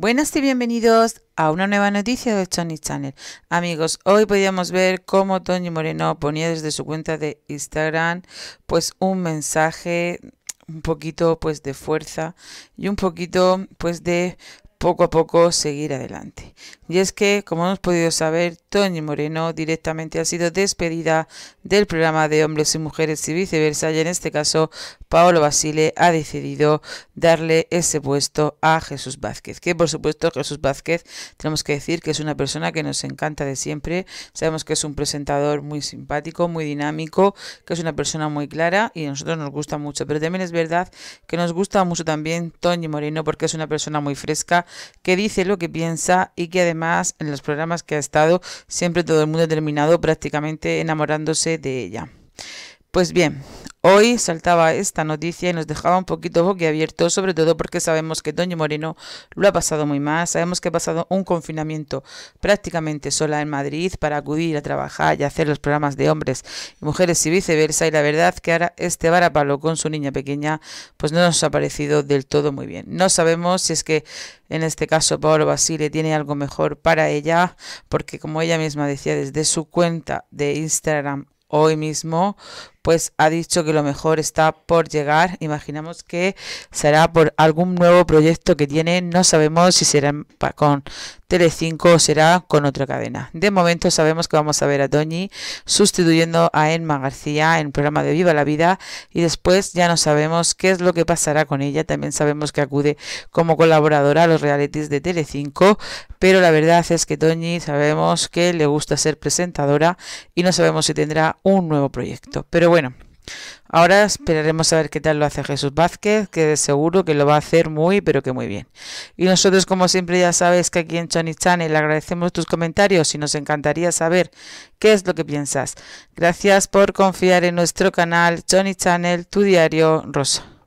Buenas y bienvenidos a una nueva noticia de Tony Channel. Amigos, hoy podíamos ver cómo Tony Moreno ponía desde su cuenta de Instagram pues un mensaje un poquito pues de fuerza y un poquito pues de poco a poco seguir adelante. Y es que, como hemos podido saber, Toño Moreno directamente ha sido despedida del programa de hombres y mujeres y viceversa, y en este caso Paolo Basile ha decidido darle ese puesto a Jesús Vázquez, que por supuesto Jesús Vázquez tenemos que decir que es una persona que nos encanta de siempre, sabemos que es un presentador muy simpático, muy dinámico, que es una persona muy clara y a nosotros nos gusta mucho, pero también es verdad que nos gusta mucho también Toño Moreno porque es una persona muy fresca, que dice lo que piensa y que además en los programas que ha estado siempre todo el mundo ha terminado prácticamente enamorándose de ella. Pues bien, Hoy saltaba esta noticia y nos dejaba un poquito boquiabierto, sobre todo porque sabemos que Doña Moreno lo ha pasado muy mal, sabemos que ha pasado un confinamiento prácticamente sola en Madrid para acudir a trabajar y hacer los programas de hombres y mujeres y viceversa, y la verdad que ahora este varapalo con su niña pequeña pues no nos ha parecido del todo muy bien. No sabemos si es que en este caso Paolo Basile tiene algo mejor para ella, porque como ella misma decía desde su cuenta de Instagram hoy mismo, pues ha dicho que lo mejor está por llegar. Imaginamos que será por algún nuevo proyecto que tiene. No sabemos si será con Telecinco o será con otra cadena. De momento sabemos que vamos a ver a Doñi sustituyendo a Emma García en el programa de Viva la Vida y después ya no sabemos qué es lo que pasará con ella. También sabemos que acude como colaboradora a los realities de Telecinco, pero la verdad es que Toñi sabemos que le gusta ser presentadora y no sabemos si tendrá un nuevo proyecto. Pero bueno, ahora esperaremos a ver qué tal lo hace Jesús Vázquez, que seguro que lo va a hacer muy, pero que muy bien. Y nosotros, como siempre, ya sabes que aquí en Johnny Channel eh, agradecemos tus comentarios y nos encantaría saber qué es lo que piensas. Gracias por confiar en nuestro canal Johnny Channel, tu diario rosa.